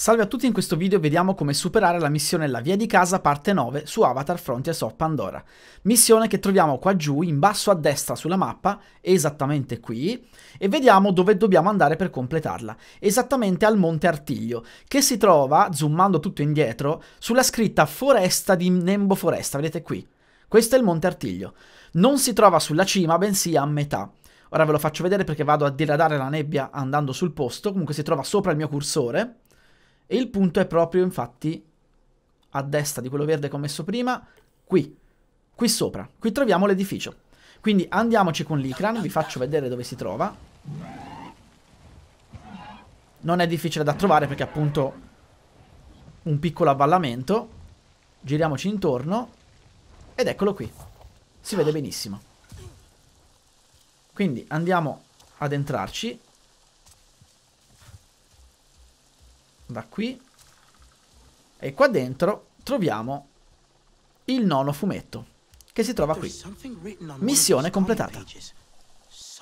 Salve a tutti, in questo video vediamo come superare la missione La via di casa parte 9 su Avatar Frontiers of Pandora. Missione che troviamo qua giù in basso a destra sulla mappa, esattamente qui, e vediamo dove dobbiamo andare per completarla, esattamente al Monte Artiglio, che si trova, zoomando tutto indietro, sulla scritta Foresta di Nembo Foresta, vedete qui. Questo è il Monte Artiglio. Non si trova sulla cima, bensì a metà. Ora ve lo faccio vedere perché vado a diradare la nebbia andando sul posto, comunque si trova sopra il mio cursore e il punto è proprio infatti a destra di quello verde che ho messo prima, qui, qui sopra, qui troviamo l'edificio. Quindi andiamoci con l'Ikran, vi faccio vedere dove si trova. Non è difficile da trovare perché appunto un piccolo avvallamento. Giriamoci intorno ed eccolo qui. Si vede benissimo. Quindi andiamo ad entrarci da qui. E qua dentro troviamo il nono fumetto, che si trova qui. Missione completata.